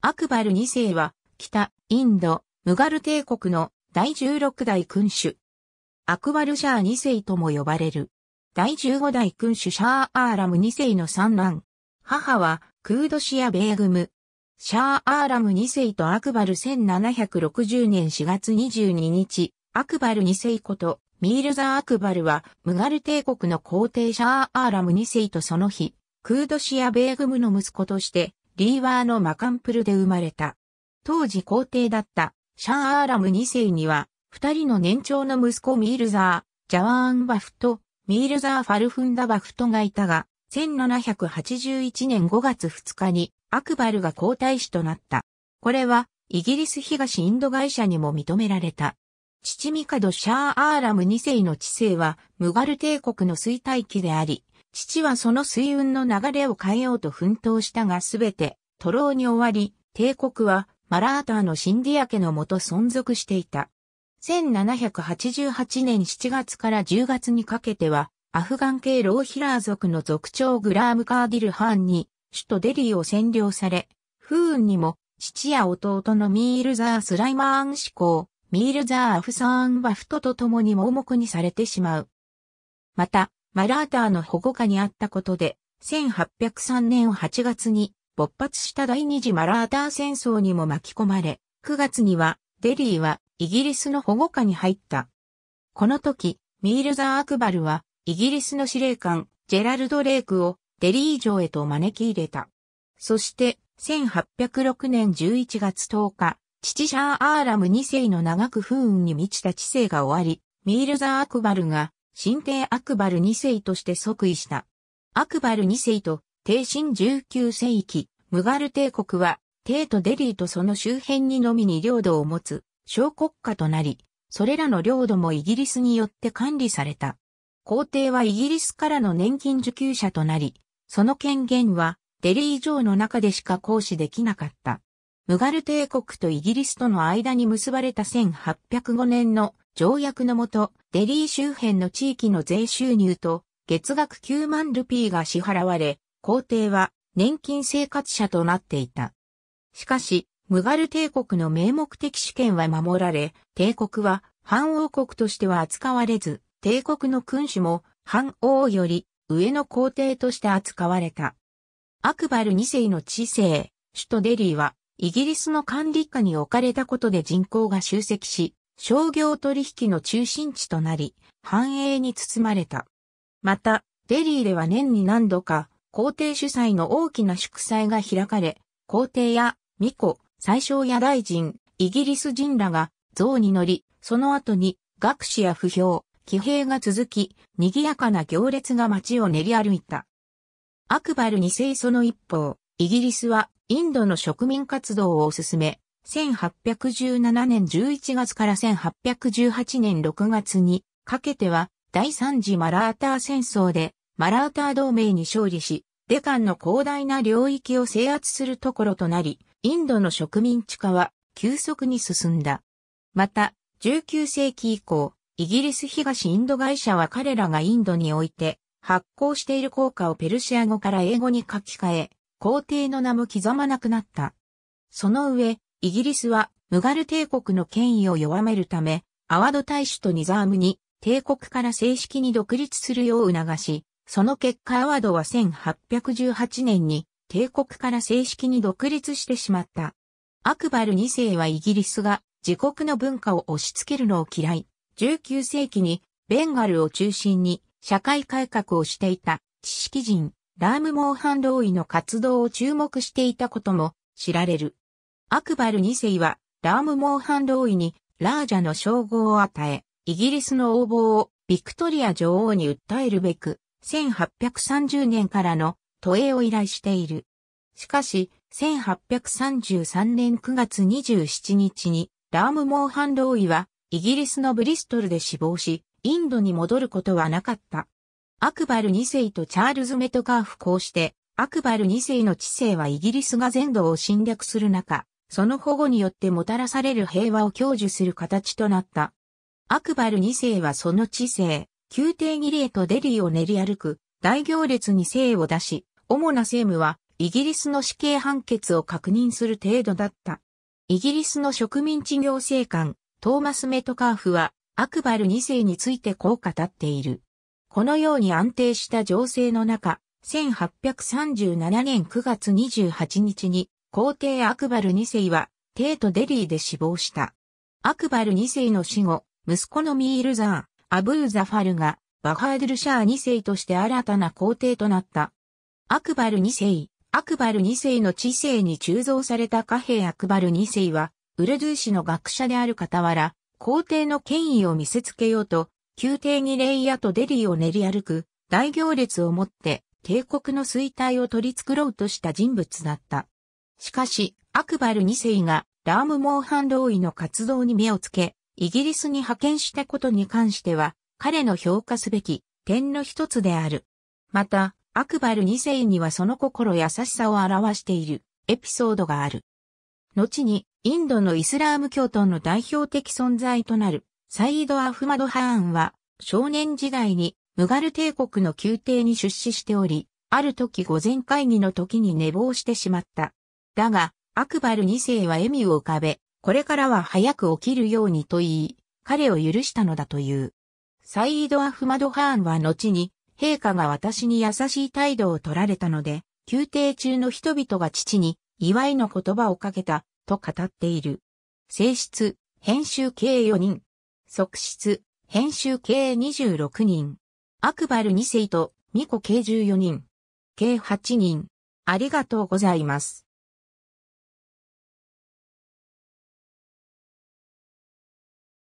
アクバル2世は、北、インド、ムガル帝国の第16代君主。アクバルシャー2世とも呼ばれる。第15代君主シャーアーラム2世の三男。母は、クードシア・ベーグム。シャーアーラム2世とアクバル1760年4月22日、アクバル2世こと、ミールザ・アクバルは、ムガル帝国の皇帝シャーアーラム2世とその日、クードシア・ベーグムの息子として、リーワーのマカンプルで生まれた。当時皇帝だったシャン・アーラム2世には、二人の年長の息子ミールザー、ジャワーン・バフとミールザー・ファルフンダ・バフトがいたが、1781年5月2日にアクバルが皇太子となった。これはイギリス東インド会社にも認められた。父ミカド・シャー・アーラム2世の治世はムガル帝国の衰退期であり、父はその水運の流れを変えようと奮闘したがすべて、徒労に終わり、帝国はマラーターのシンディア家のもと存続していた。1788年7月から10月にかけては、アフガン系ローヒラー族の族長グラーム・カーディル・ハーンに、首都デリーを占領され、ーンにも、父や弟のミールザー・スライマーン志向、ミールザー・アフサーン・バフトと共に盲目にされてしまう。また、マラーターの保護下にあったことで、1803年8月に勃発した第二次マラーター戦争にも巻き込まれ、9月にはデリーはイギリスの保護下に入った。この時、ミールザー・アクバルはイギリスの司令官ジェラルド・レイクをデリー城へと招き入れた。そして1806年11月10日、父シャー・アーラム2世の長く不運に満ちた知性が終わり、ミールザー・アクバルが新帝アクバル2世として即位した。アクバル2世と、帝神19世紀、ムガル帝国は、帝都デリーとその周辺にのみに領土を持つ、小国家となり、それらの領土もイギリスによって管理された。皇帝はイギリスからの年金受給者となり、その権限は、デリー城の中でしか行使できなかった。ムガル帝国とイギリスとの間に結ばれた1805年の条約のもと、デリー周辺の地域の税収入と月額9万ルピーが支払われ、皇帝は年金生活者となっていた。しかし、ムガル帝国の名目的主権は守られ、帝国は藩王国としては扱われず、帝国の君主も藩王より上の皇帝として扱われた。アクバル2世の治世、首都デリーはイギリスの管理下に置かれたことで人口が集積し、商業取引の中心地となり、繁栄に包まれた。また、デリーでは年に何度か、皇帝主催の大きな祝祭が開かれ、皇帝や巫女、宰相や大臣、イギリス人らが像に乗り、その後に学士や不評、騎兵が続き、賑やかな行列が街を練り歩いた。アクバル二世その一方、イギリスはインドの植民活動を進め、1817年11月から1818年6月にかけては第三次マラーター戦争でマラーター同盟に勝利し、デカンの広大な領域を制圧するところとなり、インドの植民地化は急速に進んだ。また、19世紀以降、イギリス東インド会社は彼らがインドにおいて発行している効果をペルシア語から英語に書き換え、皇帝の名も刻まなくなった。その上、イギリスはムガル帝国の権威を弱めるため、アワド大使とニザームに帝国から正式に独立するよう促し、その結果アワドは1818年に帝国から正式に独立してしまった。アクバル2世はイギリスが自国の文化を押し付けるのを嫌い、19世紀にベンガルを中心に社会改革をしていた知識人、ラームモーハンローイの活動を注目していたことも知られる。アクバル2世は、ラームモーハンローイに、ラージャの称号を与え、イギリスの横暴をビクトリア女王に訴えるべく、1830年からの都営を依頼している。しかし、1833年9月27日に、ラーム・モーハン・ローイは、イギリスのブリストルで死亡し、インドに戻ることはなかった。アクバル2世とチャールズ・メトカーフこうして、アクバル2世の知性はイギリスが全土を侵略する中、その保護によってもたらされる平和を享受する形となった。アクバル2世はその知性、宮廷儀礼とデリーを練り歩く、大行列に生を出し、主な政務は、イギリスの死刑判決を確認する程度だった。イギリスの植民地行政官、トーマス・メトカーフは、アクバル2世についてこう語っている。このように安定した情勢の中、1837年9月28日に皇帝アクバル2世は、帝都デリーで死亡した。アクバル2世の死後、息子のミールザー、アブーザファルが、バハードルシャー2世として新たな皇帝となった。アクバル2世、アクバル2世の知性に鋳造された貨幣アクバル2世は、ウルドゥー氏の学者である傍ら、皇帝の権威を見せつけようと、宮廷儀礼屋とデリーを練り歩く大行列をもって帝国の衰退を取り繕うとした人物だった。しかし、アクバル2世がラームモーハンローイの活動に目をつけ、イギリスに派遣したことに関しては、彼の評価すべき点の一つである。また、アクバル2世にはその心優しさを表しているエピソードがある。後に、インドのイスラーム教徒の代表的存在となるサイード・アフマド・ハーンは、少年時代に、ムガル帝国の宮廷に出資しており、ある時午前会議の時に寝坊してしまった。だが、アクバル2世は笑みを浮かべ、これからは早く起きるようにと言い、彼を許したのだという。サイード・アフマド・ハーンは後に、陛下が私に優しい態度を取られたので、宮廷中の人々が父に祝いの言葉をかけた、と語っている。性質、編集計4人。側室、編集計26人。アクバル2世とミコ計14人。計8人。ありがとうございます。